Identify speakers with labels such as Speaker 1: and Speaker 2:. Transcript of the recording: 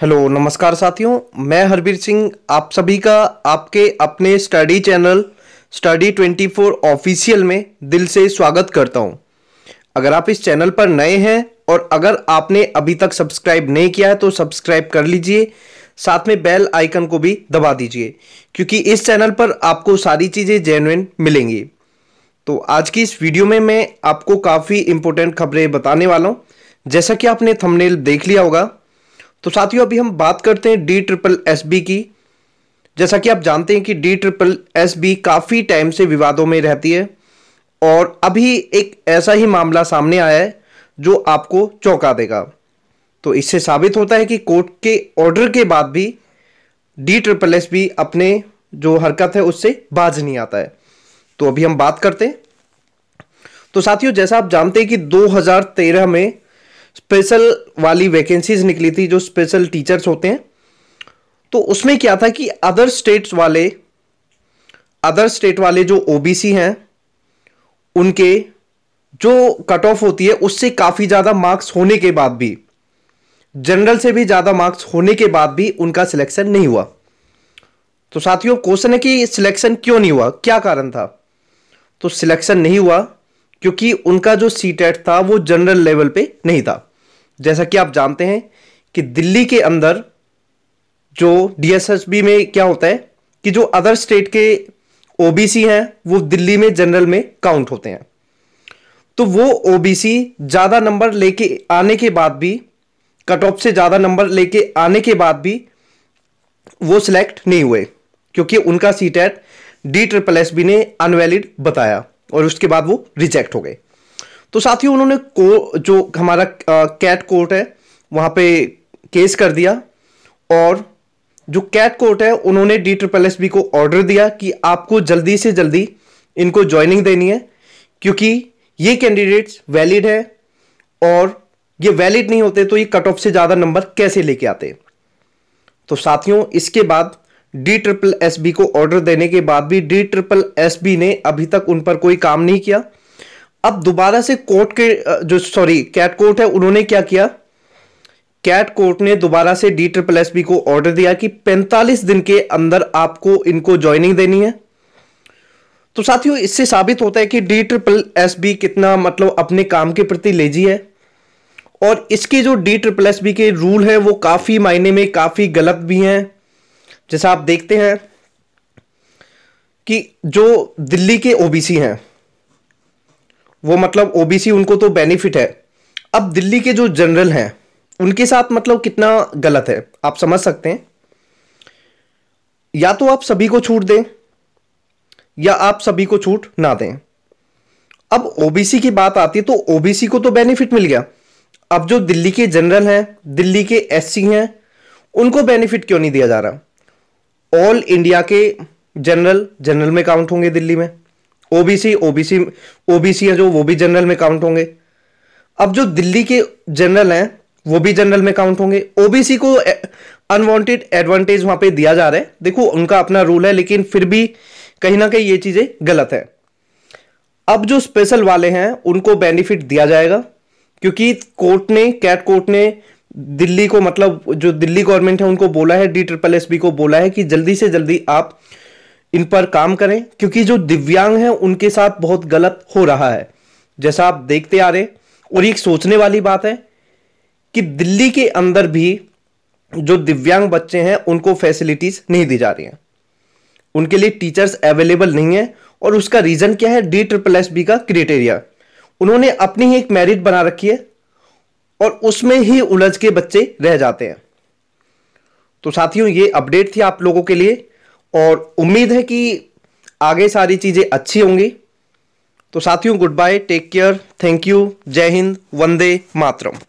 Speaker 1: hello नमस्कार साथियों मैं हरबीर सिंह आप सभी का आपके अपने स्टडी चैनल स्टडी 24 ऑफिशियल में दिल से स्वागत करता हूं अगर आप इस चैनल पर नए हैं और अगर आपने अभी तक सब्सक्राइब नहीं किया है तो सब्सक्राइब कर लीजिए साथ में बेल आइकन को भी दबा दीजिए क्योंकि इस चैनल पर आपको सारी चीज़ें जेनुइन मिलेंगी तो आज की इस वीडियो में मैं आपको काफ़ी इंपॉर्टेंट खबरें बताने वाला हूँ जैसा कि आपने थंबनेल देख लिया होगा तो साथियों अभी हम बात करते हैं डी ट्रिपल एस बी की जैसा कि आप जानते हैं कि डी ट्रिपल एस बी काफ़ी टाइम से विवादों में रहती है और अभी एक ऐसा ही मामला सामने आया है जो आपको चौंका देगा तो इससे साबित होता है कि कोर्ट के ऑर्डर के बाद भी डी ट्रिपल एस बी अपने जो हरकत है उससे बाज नहीं आता है तो अभी हम बात करते हैं तो साथियों जैसा आप जानते हैं कि 2013 में स्पेशल वाली वैकेंसीज निकली थी जो स्पेशल टीचर्स होते हैं तो उसमें क्या था कि अदर स्टेट्स वाले अदर स्टेट वाले जो ओबीसी हैं उनके जो कट ऑफ होती है उससे काफ़ी ज़्यादा मार्क्स होने के बाद भी जनरल से भी ज़्यादा मार्क्स होने के बाद भी उनका सिलेक्शन नहीं हुआ तो साथियों क्वेश्चन है कि सिलेक्शन क्यों नहीं हुआ क्या कारण था तो सिलेक्शन नहीं हुआ क्योंकि उनका जो सी था वो जनरल लेवल पे नहीं था जैसा कि आप जानते हैं कि दिल्ली के अंदर जो डीएसएसबी में क्या होता है कि जो अदर स्टेट के ओबीसी हैं वो दिल्ली में जनरल में काउंट होते हैं तो वो ओबीसी ज़्यादा नंबर लेके आने के बाद भी कट ऑफ से ज़्यादा नंबर लेके आने के बाद भी वो सिलेक्ट नहीं हुए क्योंकि उनका CTET D triple S B ने अनवैलिड बताया और उसके बाद वो रिजेक्ट हो गए तो साथियों उन्होंने को जो हमारा कैट कोर्ट है वहां पे केस कर दिया और जो कैट कोर्ट है उन्होंने डी ट्रिपल एस बी को ऑर्डर दिया कि आपको जल्दी से जल्दी इनको ज्वाइनिंग देनी है क्योंकि ये कैंडिडेट्स वैलिड है और ये वैलिड नहीं होते तो ये कट ऑफ से ज़्यादा नंबर कैसे लेके आते तो साथियों इसके बाद डी ट्रिपल एस बी को ऑर्डर देने के बाद भी डी ट्रिपल एस बी ने अभी तक उन पर कोई काम नहीं किया अब दोबारा से कोर्ट के जो सॉरी कैट कोर्ट है उन्होंने क्या किया कैट कोर्ट ने दोबारा से डी ट्रिपल एस बी को ऑर्डर दिया कि 45 दिन के अंदर आपको इनको ज्वाइनिंग देनी है तो साथियों इससे साबित होता है कि डी ट्रिपल एस बी कितना मतलब अपने काम के प्रति लेजी है और इसके जो डी ट्रिपल एस बी के रूल हैं वो काफ़ी मायने में काफ़ी गलत भी हैं जैसा आप देखते हैं कि जो दिल्ली के ओबीसी हैं वो मतलब ओबीसी उनको तो बेनिफिट है अब दिल्ली के जो जनरल हैं उनके साथ मतलब कितना गलत है आप समझ सकते हैं या तो आप सभी को छूट दें या आप सभी को छूट ना दें अब ओबीसी की बात आती है तो ओबीसी को तो बेनिफिट मिल गया अब जो दिल्ली के जनरल हैं दिल्ली के एससी हैं उनको बेनिफिट क्यों नहीं दिया जा रहा ऑल इंडिया के जनरल जनरल में काउंट होंगे दिल्ली में ओबीसी ओबीसी ओबीसी है जो वो भी जनरल में काउंट होंगे अब जो दिल्ली के जनरल हैं वो भी जनरल में काउंट होंगे ओबीसी को अनवांटेड एडवांटेज वहां पे दिया जा रहा है देखो उनका अपना रूल है लेकिन फिर भी कहीं ना कहीं ये चीजें गलत है अब जो स्पेशल वाले हैं उनको बेनिफिट दिया जाएगा क्योंकि कोर्ट ने कैट कोर्ट ने दिल्ली को मतलब जो दिल्ली गवर्नमेंट है उनको बोला है डी ट्रिपल एस बी को बोला है कि जल्दी से जल्दी आप इन पर काम करें क्योंकि जो दिव्यांग हैं उनके साथ बहुत गलत हो रहा है जैसा आप देखते आ रहे और एक सोचने वाली बात है कि दिल्ली के अंदर भी जो दिव्यांग बच्चे हैं उनको फैसिलिटीज़ नहीं दी जा रही हैं उनके लिए टीचर्स अवेलेबल नहीं है और उसका रीज़न क्या है डी ट्रिपल एस बी का क्रिटेरिया उन्होंने अपनी ही एक मेरिट बना रखी है और उसमें ही उलझ के बच्चे रह जाते हैं तो साथियों ये अपडेट थी आप लोगों के लिए और उम्मीद है कि आगे सारी चीज़ें अच्छी होंगी तो साथियों good bye take care thank you जय हिंद वंदे मातरम